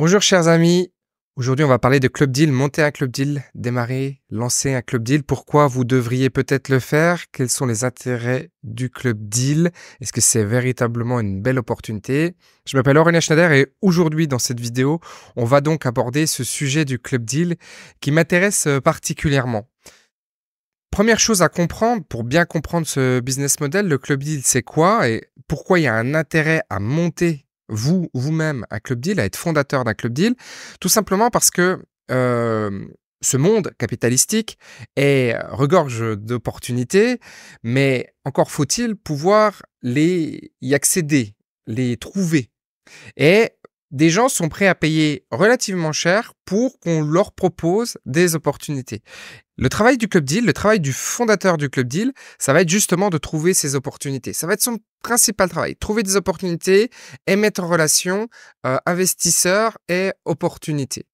Bonjour chers amis, aujourd'hui on va parler de club deal, monter un club deal, démarrer, lancer un club deal, pourquoi vous devriez peut-être le faire, quels sont les intérêts du club deal, est-ce que c'est véritablement une belle opportunité. Je m'appelle Aurélien Schneider et aujourd'hui dans cette vidéo on va donc aborder ce sujet du club deal qui m'intéresse euh, particulièrement. Première chose à comprendre, pour bien comprendre ce business model, le club deal c'est quoi et pourquoi il y a un intérêt à monter vous, vous-même, à Club Deal, à être fondateur d'un Club Deal, tout simplement parce que euh, ce monde capitalistique est regorge d'opportunités, mais encore faut-il pouvoir les y accéder, les trouver. Et des gens sont prêts à payer relativement cher pour qu'on leur propose des opportunités. Le travail du Club Deal, le travail du fondateur du Club Deal, ça va être justement de trouver ces opportunités. Ça va être son principal travail, trouver des opportunités et mettre en relation euh, investisseurs et opportunités.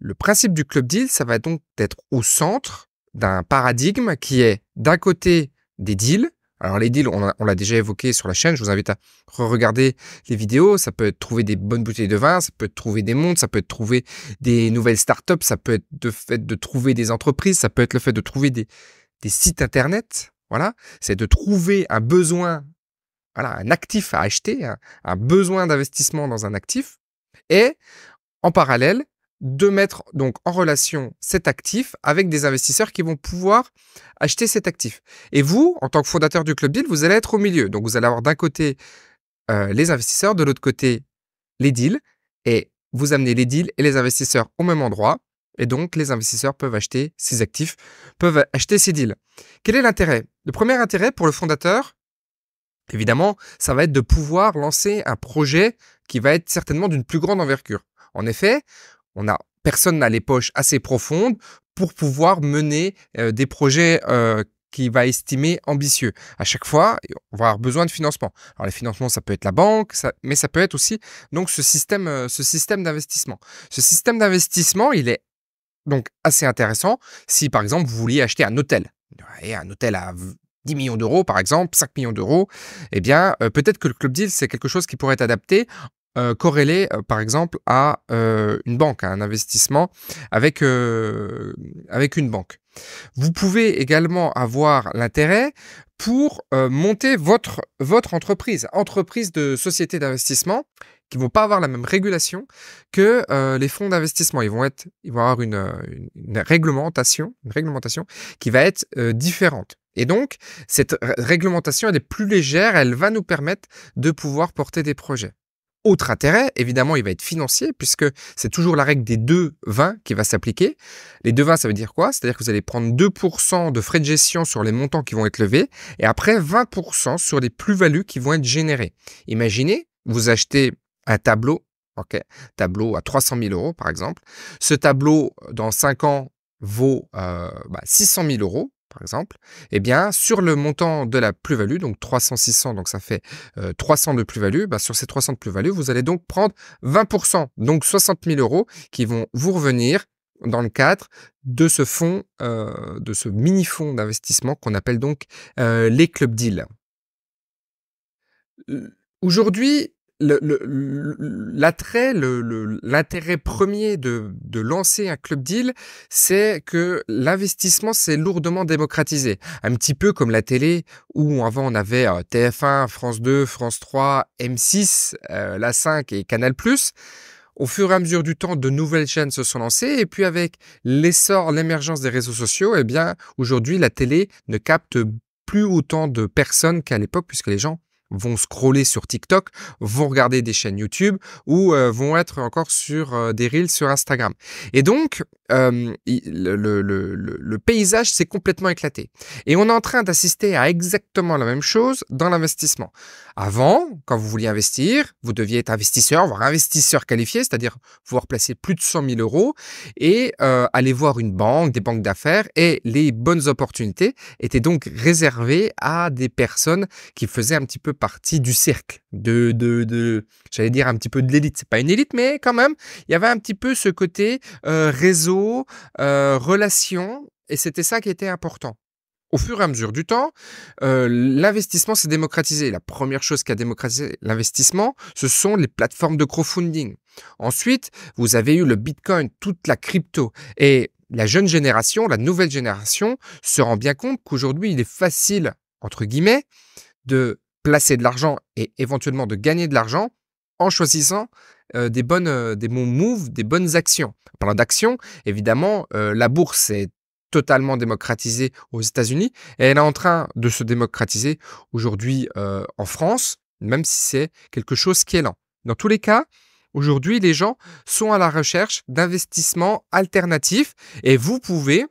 Le principe du Club Deal, ça va donc être au centre d'un paradigme qui est d'un côté des deals, alors les deals, on l'a déjà évoqué sur la chaîne, je vous invite à regarder les vidéos, ça peut être trouver des bonnes bouteilles de vin, ça peut être trouver des montres, ça peut être trouver des nouvelles startups, ça peut être le fait de trouver des entreprises, ça peut être le fait de trouver des, sites internet, voilà, c'est de trouver un besoin, voilà, un actif à acheter, hein, un besoin d'investissement dans un actif, et en parallèle, de mettre donc en relation cet actif avec des investisseurs qui vont pouvoir acheter cet actif. Et vous, en tant que fondateur du club deal, vous allez être au milieu. Donc vous allez avoir d'un côté euh, les investisseurs, de l'autre côté les deals, et vous amenez les deals et les investisseurs au même endroit. Et donc les investisseurs peuvent acheter ces actifs, peuvent acheter ces deals. Quel est l'intérêt Le premier intérêt pour le fondateur, évidemment, ça va être de pouvoir lancer un projet qui va être certainement d'une plus grande envergure. En effet, on a personne n'a les poches assez profondes pour pouvoir mener euh, des projets qu'il euh, qui va estimer ambitieux. À chaque fois, on va avoir besoin de financement. Alors les financements, ça peut être la banque, mais ça peut être aussi donc ce système, euh, ce système d'investissement. Ce système d'investissement, il est donc assez intéressant si par exemple vous vouliez acheter un hôtel. un hôtel à 10 millions d'euros par exemple, 5 millions d'euros, eh bien peut-être que le club deal c'est quelque chose qui pourrait être adapté euh, corrélé, euh, par exemple, à euh, une banque, à un investissement avec, euh, avec une banque. Vous pouvez également avoir l'intérêt pour monter votre, votre entreprise, entreprise de société d'investissement qui vont pas avoir la même régulation que les fonds d'investissement. Ils vont être, ils vont avoir une, réglementation, une réglementation qui va être différente. Et donc, cette réglementation, elle est plus légère, elle va nous permettre de pouvoir porter des projets. Autre intérêt, évidemment, il va être financier puisque c'est toujours la règle des deux vins qui va s'appliquer. Les deux vins, ça veut dire quoi C'est-à-dire que vous allez prendre 2% de frais de gestion sur les montants qui vont être levés et après 20% sur les plus-values qui vont être générées. Imaginez, vous achetez un tableau, ok, tableau à 300 000 euros par exemple. Ce tableau, dans 5 ans, vaut euh, 600 bah, 000 euros par exemple, eh bien, sur le montant de la plus-value, donc 300, 600, donc ça fait 300 euh, de plus-value, bah, sur ces 300 de plus-value, vous allez donc prendre 20%, donc 60 000 euros qui vont vous revenir dans le cadre de ce fonds, euh, de ce mini-fonds d'investissement qu'on appelle donc euh, les club deals. Aujourd'hui, l'attrait, le, l'intérêt premier de, de, lancer un club deal, c'est que l'investissement s'est lourdement démocratisé. Un petit peu comme la télé, où avant on avait euh, TF1, France 2, France 3, M6, euh, La 5 et Canal+. Au fur et à mesure du temps, de nouvelles chaînes se sont lancées. Et puis avec l'essor, l'émergence des réseaux sociaux, eh bien aujourd'hui la télé ne capte plus autant de personnes qu'à l'époque, puisque les gens vont scroller sur TikTok, vont regarder des chaînes YouTube ou euh, vont être encore sur euh, des reels sur Instagram. Et donc, euh, le, le, paysage s'est complètement éclaté. Et on est en train d'assister à exactement la même chose dans l'investissement. Avant, quand vous vouliez investir, vous deviez être investisseur, voire investisseur qualifié, c'est-à-dire pouvoir placer plus de 100 000 euros et aller voir une banque, des banques d'affaires, et les bonnes opportunités étaient donc réservées à des personnes qui faisaient un petit peu partie du cercle, de, de, j'allais dire un petit peu de l'élite. C'est pas une élite, mais quand même, il y avait un petit peu ce côté euh, réseau, euh, relation, et c'était ça qui était important. Au fur et à mesure du temps, euh, l'investissement s'est démocratisé. La première chose qui a démocratisé l'investissement, ce sont les plateformes de crowdfunding. Ensuite, vous avez eu le Bitcoin, toute la crypto. Et la jeune génération, la nouvelle génération, se rend bien compte qu'aujourd'hui, il est facile, entre guillemets, de placer de l'argent et éventuellement de gagner de l'argent en choisissant euh, des, bonnes, euh, des bons moves, des bonnes actions. En parlant d'actions, évidemment, euh, la bourse est totalement démocratisée aux États-Unis et elle est en train de se démocratiser aujourd'hui en France, même si c'est quelque chose qui est lent. Dans tous les cas, aujourd'hui, les gens sont à la recherche d'investissements alternatifs et vous pouvez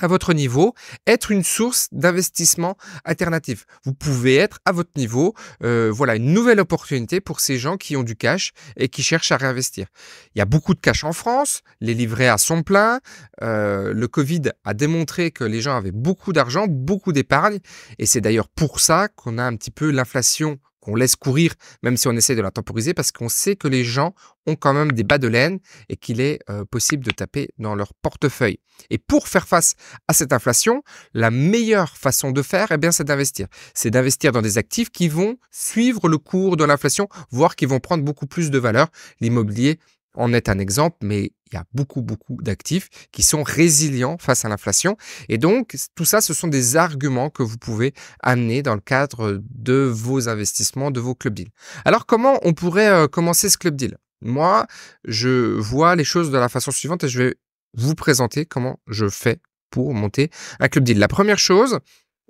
à votre niveau, être une source d'investissement alternatif. Vous pouvez être à votre niveau, euh, voilà, une nouvelle opportunité pour ces gens qui ont du cash et qui cherchent à réinvestir. Il y a beaucoup de cash en France, les livrets à son plein, euh, le Covid a démontré que les gens avaient beaucoup d'argent, beaucoup d'épargne, et c'est d'ailleurs pour ça qu'on a un petit peu l'inflation qu'on laisse courir, même si on essaie de la temporiser, parce qu'on sait que les gens ont quand même des bas de laine et qu'il est euh, possible de taper dans leur portefeuille. Et pour faire face à cette inflation, la meilleure façon de faire, eh bien, c'est d'investir. C'est d'investir dans des actifs qui vont suivre le cours de l'inflation, voire qui vont prendre beaucoup plus de valeur. L'immobilier, en est un exemple, mais il y a beaucoup, beaucoup d'actifs qui sont résilients face à l'inflation. Et donc, tout ça, ce sont des arguments que vous pouvez amener dans le cadre de vos investissements, de vos club deals. Alors, comment on pourrait euh, commencer ce club deal Moi, je vois les choses de la façon suivante et je vais vous présenter comment je fais pour monter un club deal. La première chose,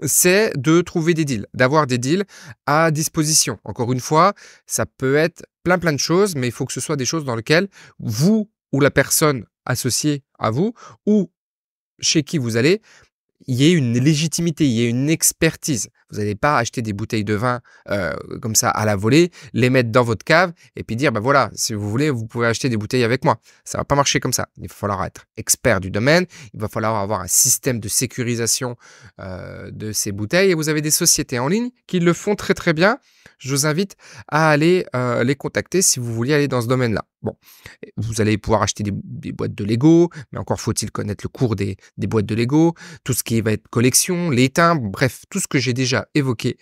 c'est de trouver des deals, d'avoir des deals à disposition. Encore une fois, ça peut être plein plein de choses, mais il faut que ce soit des choses dans lesquelles vous ou la personne associée à vous ou chez qui vous allez, il y ait une légitimité, il y ait une expertise. Vous n'allez pas acheter des bouteilles de vin euh, comme ça à la volée, les mettre dans votre cave et puis dire, ben voilà, si vous voulez, vous pouvez acheter des bouteilles avec moi. Ça ne va pas marcher comme ça. Il va falloir être expert du domaine, il va falloir avoir un système de sécurisation euh, de ces bouteilles et vous avez des sociétés en ligne qui le font très très bien. Je vous invite à aller euh, les contacter si vous voulez aller dans ce domaine-là. Bon, vous allez pouvoir acheter des, boîtes de Lego, mais encore faut-il connaître le cours des, des boîtes de Lego, tout ce qui va être collection, les timbres, bref, tout ce que j'ai déjà évoqué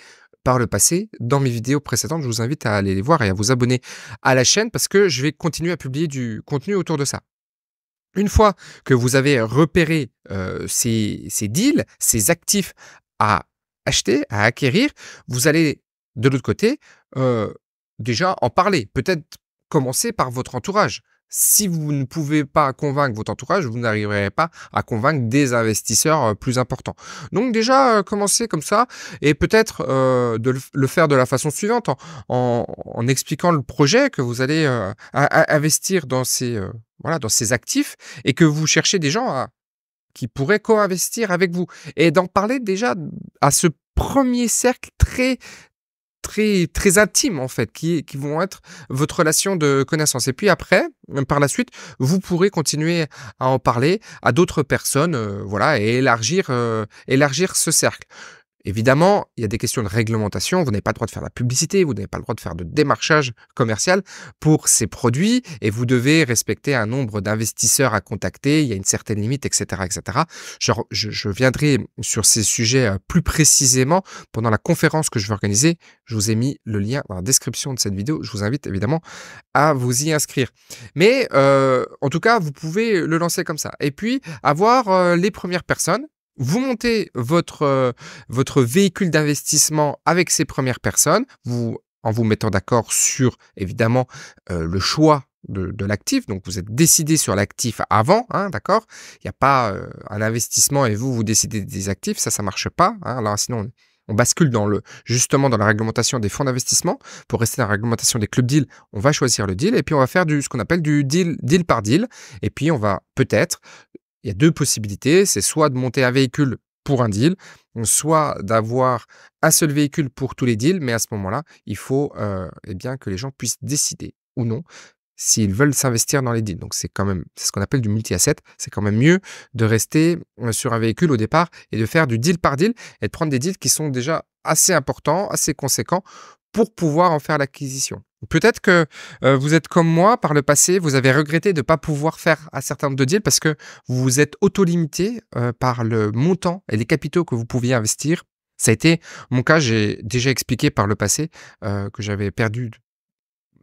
par le passé dans mes vidéos précédentes. Je vous invite à aller les voir et à vous abonner à la chaîne parce que je vais continuer à publier du contenu autour de ça. Une fois que vous avez repéré euh, ces, deals, ces actifs à acheter, à acquérir, vous allez de l'autre côté euh, déjà en parler. Peut-être commencer par votre entourage si vous ne pouvez pas convaincre votre entourage, vous n'arriverez pas à convaincre des investisseurs euh, plus importants. Donc déjà, euh, commencez comme ça et peut-être euh, de le faire de la façon suivante, en, expliquant le projet que vous allez investir dans ces, voilà, dans ces actifs et que vous cherchez des gens à, qui pourraient co-investir avec vous. Et d'en parler déjà à ce premier cercle très très très intimes en fait, qui, qui vont être votre relation de connaissance. Et puis après, euh, par la suite, vous pourrez continuer à en parler à d'autres personnes, euh, voilà, et élargir euh, élargir ce cercle. Évidemment, il y a des questions de réglementation. Vous n'avez pas le droit de faire de la publicité, vous n'avez pas le droit de faire de démarchage commercial pour ces produits et vous devez respecter un nombre d'investisseurs à contacter. Il y a une certaine limite, etc., etc. Je, viendrai sur ces sujets euh, plus précisément pendant la conférence que je vais organiser. Je vous ai mis le lien dans la description de cette vidéo. Je vous invite évidemment à vous y inscrire. Mais euh, en tout cas, vous pouvez le lancer comme ça et puis avoir euh, les premières personnes vous montez votre, euh, votre véhicule d'investissement avec ces premières personnes, vous, en vous mettant d'accord sur évidemment euh, le choix de, l'actif. Donc vous êtes décidé sur l'actif avant, hein, d'accord Il n'y a pas euh, un investissement et vous, vous décidez des actifs, ça, ça ne marche pas. Hein. Alors sinon, on, bascule dans le, justement dans la réglementation des fonds d'investissement. Pour rester dans la réglementation des clubs deal, on va choisir le deal et puis on va faire du, ce qu'on appelle du deal, deal par deal. Et puis on va peut-être il y a deux possibilités. C'est soit de monter un véhicule pour un deal, soit d'avoir un seul véhicule pour tous les deals, mais à ce moment-là, il faut euh, eh bien, que les gens puissent décider ou non s'ils veulent s'investir dans les deals. Donc c'est quand même ce qu'on appelle du multi-asset. C'est quand même mieux de rester euh, sur un véhicule au départ et de faire du deal par deal et de prendre des deals qui sont déjà assez importants, assez conséquents pour pouvoir en faire l'acquisition. Peut-être que euh, vous êtes comme moi, par le passé, vous avez regretté de ne pas pouvoir faire un certain nombre de deals parce que vous vous êtes auto-limité euh, par le montant et les capitaux que vous pouviez investir. Ça a été mon cas, j'ai déjà expliqué par le passé euh, que j'avais perdu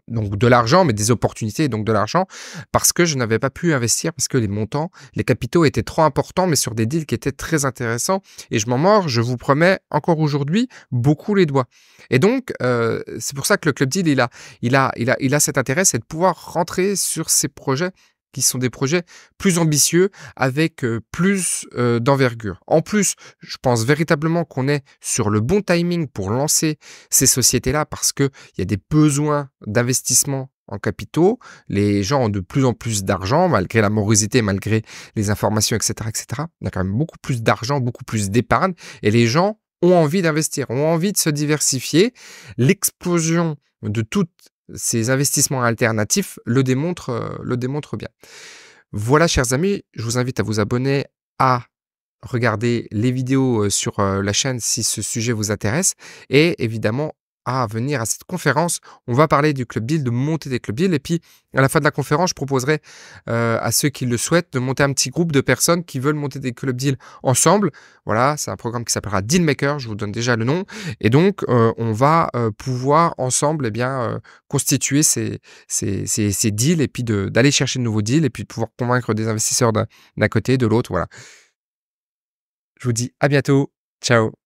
donc de l'argent, mais des opportunités donc de l'argent, parce que je n'avais pas pu investir, parce que les montants, les capitaux étaient trop importants, mais sur des deals qui étaient très intéressants. Et je m'en mords, je vous promets, encore aujourd'hui, beaucoup les doigts. Et donc, euh, c'est pour ça que le Club Deal, il a, il a, il a, il a cet intérêt, c'est de pouvoir rentrer sur ces projets qui sont des projets plus ambitieux avec euh, plus euh, d'envergure. En plus, je pense véritablement qu'on est sur le bon timing pour lancer ces sociétés-là parce qu'il y a des besoins d'investissement en capitaux, les gens ont de plus en plus d'argent, malgré la morosité, malgré les informations, etc., etc. On a quand même beaucoup plus d'argent, beaucoup plus d'épargne, et les gens ont envie d'investir, ont envie de se diversifier. L'explosion de toutes ces investissements alternatifs le démontrent, euh, le bien. Voilà, chers amis, je vous invite à vous abonner à regarder les vidéos euh, sur euh, la chaîne si ce sujet vous intéresse et évidemment à venir à cette conférence. On va parler du Club Deal, de monter des Club Deals Et puis, à la fin de la conférence, je proposerai euh, à ceux qui le souhaitent de monter un petit groupe de personnes qui veulent monter des Club Deals ensemble. Voilà, c'est un programme qui s'appellera Dealmaker. Je vous donne déjà le nom. Et donc, euh, on va euh, pouvoir ensemble et eh bien, constituer ces, ces, ces, ces, deals et puis d'aller chercher de nouveaux deals et puis de pouvoir convaincre des investisseurs d'un côté et de l'autre. Voilà. Je vous dis à bientôt. Ciao